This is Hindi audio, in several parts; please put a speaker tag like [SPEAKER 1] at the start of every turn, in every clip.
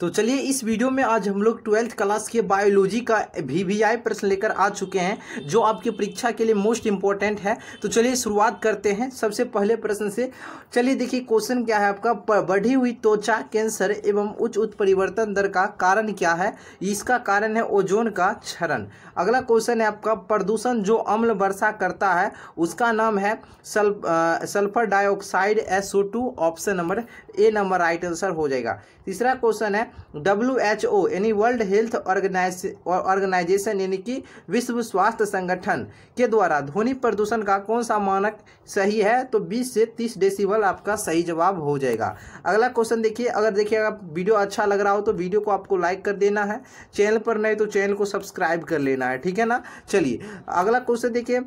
[SPEAKER 1] तो चलिए इस वीडियो में आज हम लोग ट्वेल्थ क्लास के बायोलॉजी का भी वी आई प्रश्न लेकर आ चुके हैं जो आपकी परीक्षा के लिए मोस्ट इम्पॉर्टेंट है तो चलिए शुरुआत करते हैं सबसे पहले प्रश्न से चलिए देखिए क्वेश्चन क्या है आपका बढ़ी हुई त्वचा कैंसर एवं उच्च उच्च परिवर्तन दर का कारण क्या है इसका कारण है ओजोन का क्षरण अगला क्वेश्चन है आपका प्रदूषण जो अम्ल वर्षा करता है उसका नाम है sulphur dioxide SO two option number A number right answer हो जाएगा तीसरा क्वेश्चन है डब्ल्यू एच ओ यानी वर्ल्ड हेल्थ ऑर्गेनाइजेशन यानी कि विश्व स्वास्थ्य संगठन के द्वारा ध्वनि प्रदूषण का कौन सा मानक सही है तो 20 से 30 डेसिबल आपका सही जवाब हो जाएगा अगला क्वेश्चन देखिए अगर देखिए अगर वीडियो अच्छा लग रहा हो तो वीडियो को आपको लाइक कर देना है चैनल पर नहीं तो चैनल को सब्सक्राइब कर लेना है ठीक है ना चलिए अगला क्वेश्चन देखिए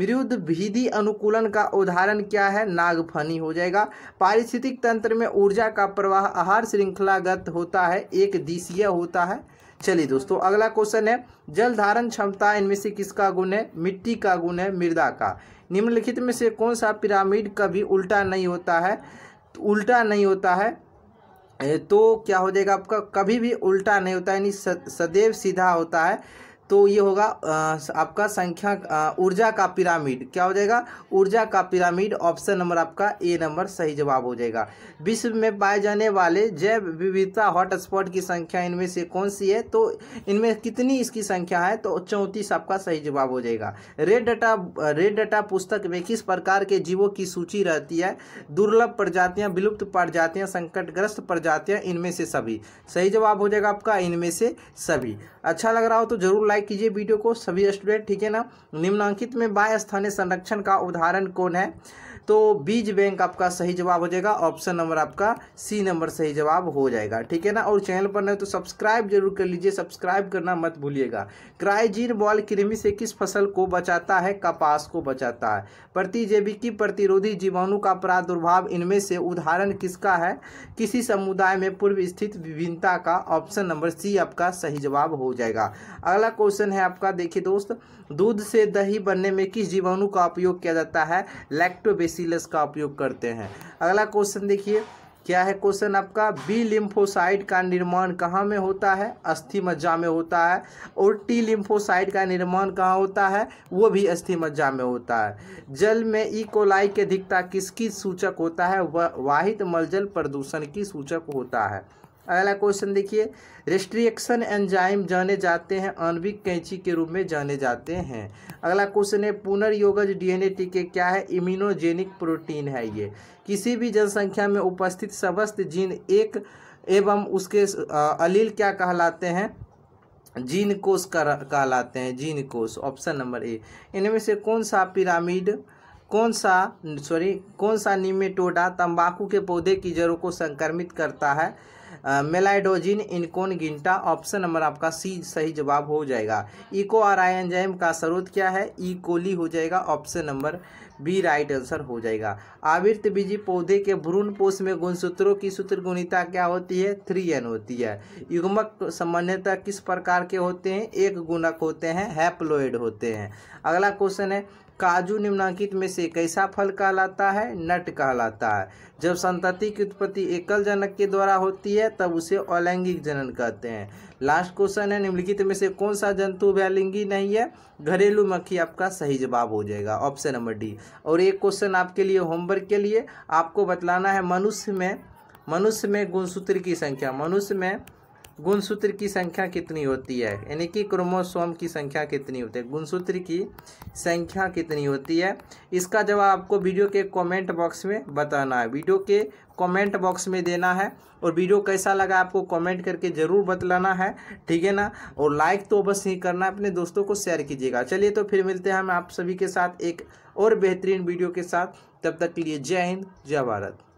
[SPEAKER 1] मृद विधि अनुकूलन का उदाहरण क्या है नागफनी हो जाएगा पारिस्थितिक तंत्र में ऊर्जा का प्रवाह आहार श्रृंखलागत होता होता है एक दिशीय होता है चलिए दोस्तों अगला क्वेश्चन है जल धारण क्षमता इनमें से किसका गुण है मिट्टी का गुण है मृदा का निम्नलिखित में से कौन सा पिरामिड कभी उल्टा नहीं होता है उल्टा नहीं होता है तो क्या हो जाएगा आपका कभी भी उल्टा नहीं होता यानी सदैव सीधा होता है तो ये होगा आपका संख्या ऊर्जा का पिरामिड क्या हो जाएगा ऊर्जा का पिरामिड ऑप्शन नंबर आपका ए नंबर सही जवाब हो जाएगा विश्व में पाए जाने वाले जैव विविधता हॉटस्पॉट की संख्या इनमें से कौन सी है तो इनमें कितनी इसकी संख्या है तो चौंतीस आपका सही जवाब हो जाएगा रेड डाटा रेड डाटा पुस्तक में किस प्रकार के जीवों की सूची रहती है दुर्लभ प्रजातियाँ विलुप्त प्रजातियाँ संकटग्रस्त प्रजातियाँ इनमें से सभी सही जवाब हो जाएगा आपका इनमें से सभी अच्छा लग रहा हो तो जरूर लाइक लाइक कीजिए वीडियो को सभी स्टूडेंट ठीक है ना निम्नांकित में बाय स्थानीय संरक्षण का उदाहरण कौन है तो बीज बैंक आपका सही जवाब हो जाएगा ऑप्शन नंबर आपका सी नंबर सही जवाब हो जाएगा ठीक है ना और चैनल पर नहीं तो सब्सक्राइब जरूर कर लीजिए सब्सक्राइब करना मत भूलिएगा क्राइजीन बॉल कृमि से किस फसल को बचाता है कपास को बचाता है प्रतिजैविकी प्रतिरोधी जीवाणु का प्रादुर्भाव इनमें से उदाहरण किसका है किसी समुदाय में पूर्व स्थित विभिन्नता का ऑप्शन नंबर सी आपका सही जवाब हो जाएगा अगला क्वेश्चन है आपका देखिए दोस्त दूध से दही बनने में किस जीवाणु का उपयोग किया जाता है लैक्टोबेसिलस का उपयोग करते हैं अगला क्वेश्चन देखिए क्या है क्वेश्चन आपका बी लिम्फोसाइड का निर्माण कहाँ में होता है अस्थि मज्जा में होता है और टी लिम्फोसाइड का निर्माण कहाँ होता है वो भी अस्थि मज्जा में होता है जल में ई e. कोलाई की अधिकता किसकी सूचक होता है वाहित मलजल प्रदूषण की सूचक होता है अगला क्वेश्चन देखिए रेस्ट्रिएक्शन एंजाइम जाने जाते हैं आणविक कैंची के रूप में जाने जाते हैं अगला क्वेश्चन है पुनर्योगज डीएनए टीके क्या है इम्यूनोजेनिक प्रोटीन है ये किसी भी जनसंख्या में उपस्थित समस्त जीन एक एवं उसके अलील क्या कहलाते हैं जीन कोष कहलाते हैं जीन कोष ऑप्शन नंबर ए इनमें से कौन सा पिरामिड कौन सा सॉरी कौन सा निमेटोडा तंबाकू के पौधे की जड़ों को संक्रमित करता है मेलाइडोजिन इनकोन गिंटा ऑप्शन नंबर आपका सी सही जवाब हो जाएगा इको आर आई एंजाइम का स्रोत क्या है इकोली हो जाएगा option number B right answer हो जाएगा आवृत बीजी पौधे के भ्रूण पोष में गुणसूत्रों की सूत्र गुणिता क्या होती है थ्री एन होती है युग्मक सामान्यतः किस प्रकार के होते हैं एक गुणक होते हैं हैप्लोइड होते हैं अगला क्वेश्चन है काजू निम्नांकित में से कैसा फल कहलाता है नट कहलाता है जब संतति की उत्पत्ति एकल जनक के द्वारा होती है है तब उसे अलैंगिक जनन कहते हैं लास्ट क्वेश्चन है निम्नलिखित में से कौन सा जंतु वैलिंगी नहीं है घरेलू मक्खी आपका सही जवाब हो जाएगा ऑप्शन नंबर डी और एक क्वेश्चन आपके लिए होमवर्क के लिए आपको बतलाना है मनुष्य में मनुष्य में गुणसूत्र की संख्या मनुष्य में गुणसूत्र की संख्या कितनी होती है यानी कि क्रोमोसोम की संख्या कितनी होती है गुणसूत्र की संख्या कितनी होती है इसका जवाब आपको वीडियो के कमेंट बॉक्स में बताना है वीडियो के कमेंट बॉक्स में देना है और वीडियो कैसा लगा आपको कमेंट करके ज़रूर बतलाना है ठीक है ना और लाइक तो बस ही करना अपने दोस्तों को शेयर कीजिएगा चलिए तो फिर मिलते हैं हम आप सभी के साथ एक और बेहतरीन वीडियो के साथ तब तक के लिए जय हिंद जय भारत